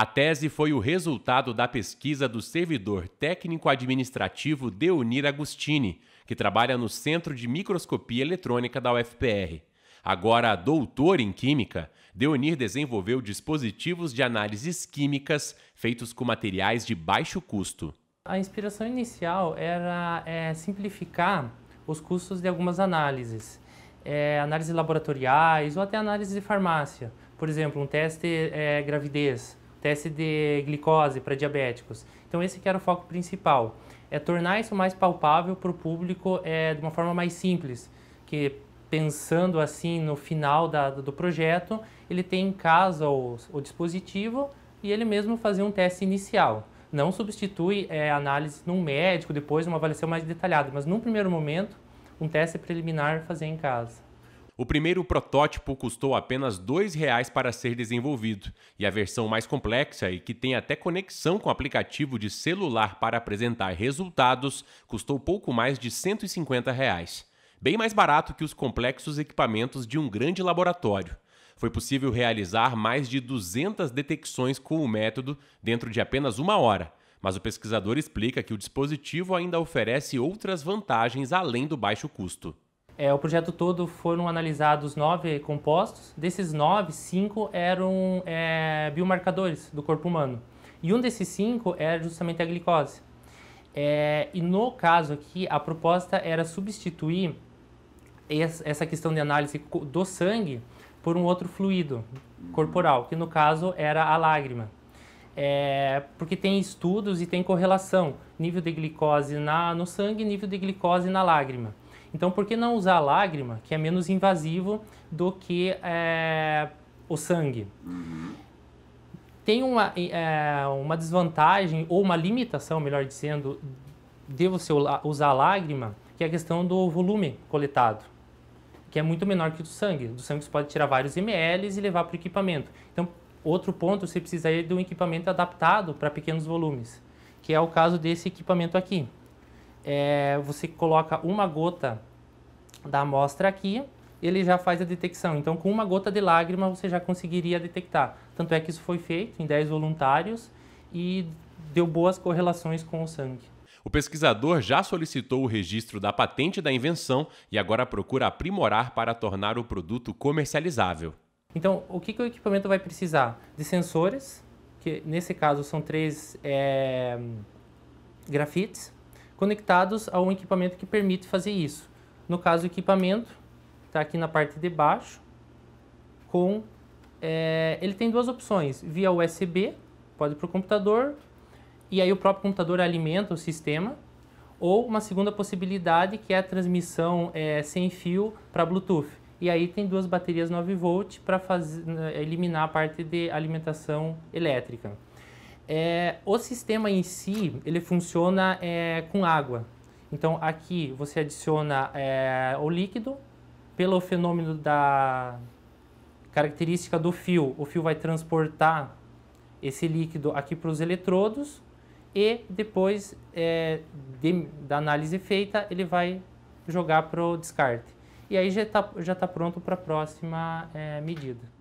A tese foi o resultado da pesquisa do servidor técnico-administrativo Deunir Agostini, que trabalha no Centro de Microscopia Eletrônica da UFPR. Agora doutor em Química, Deunir desenvolveu dispositivos de análises químicas feitos com materiais de baixo custo. A inspiração inicial era é, simplificar os custos de algumas análises, é, análises laboratoriais ou até análise de farmácia. Por exemplo, um teste é, gravidez teste de glicose para diabéticos. Então esse que era o foco principal, é tornar isso mais palpável para o público é, de uma forma mais simples, que pensando assim no final da, do projeto, ele tem em casa o, o dispositivo e ele mesmo fazer um teste inicial. Não substitui é, análise num médico, depois uma avaliação mais detalhada, mas num primeiro momento, um teste preliminar fazer em casa. O primeiro protótipo custou apenas R$ 2,00 para ser desenvolvido, e a versão mais complexa e que tem até conexão com aplicativo de celular para apresentar resultados custou pouco mais de R$ 150, reais, bem mais barato que os complexos equipamentos de um grande laboratório. Foi possível realizar mais de 200 detecções com o método dentro de apenas uma hora, mas o pesquisador explica que o dispositivo ainda oferece outras vantagens além do baixo custo. É, o projeto todo foram analisados nove compostos. Desses nove, cinco eram é, biomarcadores do corpo humano. E um desses cinco era justamente a glicose. É, e no caso aqui, a proposta era substituir essa questão de análise do sangue por um outro fluido corporal, que no caso era a lágrima. É, porque tem estudos e tem correlação, nível de glicose na, no sangue e nível de glicose na lágrima. Então, por que não usar a lágrima, que é menos invasivo do que é, o sangue? Tem uma, é, uma desvantagem, ou uma limitação, melhor dizendo, de você usar a lágrima, que é a questão do volume coletado que é muito menor que o do sangue. Do sangue você pode tirar vários ml e levar para o equipamento. Então, outro ponto, você precisa de um equipamento adaptado para pequenos volumes, que é o caso desse equipamento aqui é, você coloca uma gota da amostra aqui, ele já faz a detecção. Então, com uma gota de lágrima, você já conseguiria detectar. Tanto é que isso foi feito em 10 voluntários e deu boas correlações com o sangue. O pesquisador já solicitou o registro da patente da invenção e agora procura aprimorar para tornar o produto comercializável. Então, o que, que o equipamento vai precisar? De sensores, que nesse caso são três é, grafites, conectados a um equipamento que permite fazer isso. No caso, o equipamento está aqui na parte de baixo, com é, ele tem duas opções, via USB, pode ir para o computador, e aí o próprio computador alimenta o sistema, ou uma segunda possibilidade que é a transmissão é, sem fio para Bluetooth. E aí tem duas baterias 9V para eliminar a parte de alimentação elétrica. É, o sistema em si, ele funciona é, com água. Então, aqui você adiciona é, o líquido, pelo fenômeno da característica do fio, o fio vai transportar esse líquido aqui para os eletrodos e depois é, de, da análise feita ele vai jogar para o descarte. E aí já está já tá pronto para a próxima é, medida.